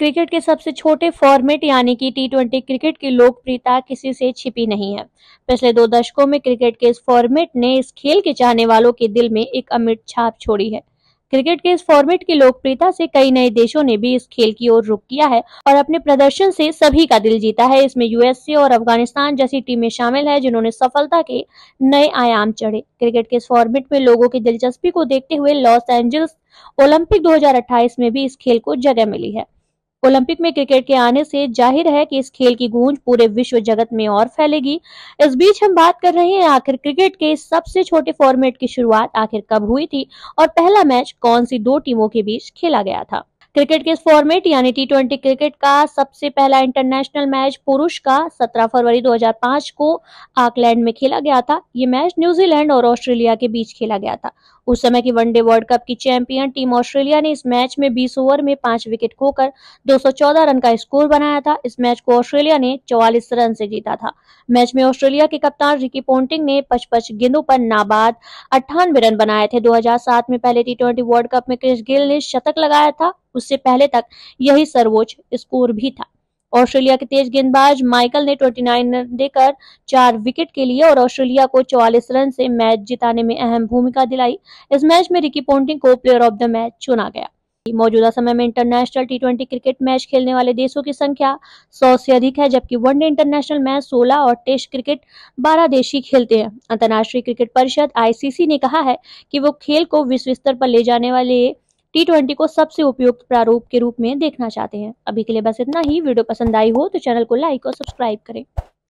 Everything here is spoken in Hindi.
क्रिकेट के सबसे छोटे फॉर्मेट यानी कि टी ट्वेंटी क्रिकेट की लोकप्रियता किसी से छिपी नहीं है पिछले दो दशकों में क्रिकेट के इस फॉर्मेट ने इस खेल के चाहने वालों के दिल में एक अमिट छाप छोड़ी है क्रिकेट के इस फॉर्मेट की लोकप्रियता से कई नए देशों ने भी इस खेल की ओर रुख किया है और अपने प्रदर्शन से सभी का दिल जीता है इसमें यूएसए और अफगानिस्तान जैसी टीमें शामिल है जिन्होंने सफलता के नए आयाम चढ़े क्रिकेट के इस फॉर्मेट में लोगों की दिलचस्पी को देखते हुए लॉस एंजल्स ओलंपिक 2028 में भी इस खेल को जगह मिली है ओलंपिक में क्रिकेट के आने से जाहिर है कि इस खेल की गूंज पूरे विश्व जगत में और फैलेगी इस बीच हम बात कर रहे हैं आखिर क्रिकेट के सबसे छोटे फॉर्मेट की शुरुआत आखिर कब हुई थी और पहला मैच कौन सी दो टीमों के बीच खेला गया था क्रिकेट के इस फॉर्मेट यानी टी ट्वेंटी क्रिकेट का सबसे पहला इंटरनेशनल मैच पुरुष का 17 फरवरी 2005 को आकलैंड में खेला गया था ये मैच न्यूजीलैंड और ऑस्ट्रेलिया के बीच खेला गया था उस समय की वनडे वर्ल्ड कप की चैंपियन टीम ऑस्ट्रेलिया ने इस मैच में 20 ओवर में पांच विकेट खोकर 214 रन का स्कोर बनाया था इस मैच को ऑस्ट्रेलिया ने 44 रन से जीता था मैच में ऑस्ट्रेलिया के कप्तान रिकी पोन्टिंग ने पचपच गेंदों पर नाबाद अट्ठानवे रन बनाए थे 2007 में पहले टी वर्ल्ड कप में क्रिस गेल ने शतक लगाया था उससे पहले तक यही सर्वोच्च स्कोर भी था ऑस्ट्रेलिया के तेज गेंदबाज माइकल ने 29 देकर चार विकेट के लिए और ऑस्ट्रेलिया को 44 रन से मैच जिताने में अहम भूमिका दिलाई इस मैच में रिकी पोंटिंग को प्लेयर ऑफ द मैच चुना गया मौजूदा समय में इंटरनेशनल टी क्रिकेट मैच खेलने वाले देशों की संख्या 100 से अधिक है जबकि वनडे इंटरनेशनल मैच 16 और टेस्ट क्रिकेट 12 देश ही खेलते हैं अंतर्राष्ट्रीय क्रिकेट परिषद आईसीसी ने कहा है कि वो खेल को विश्व स्तर पर ले जाने वाले टी ट्वेंटी को सबसे उपयुक्त प्रारूप के रूप में देखना चाहते हैं अभी के लिए बस इतना ही वीडियो पसंद आई हो तो चैनल को लाइक और सब्सक्राइब करें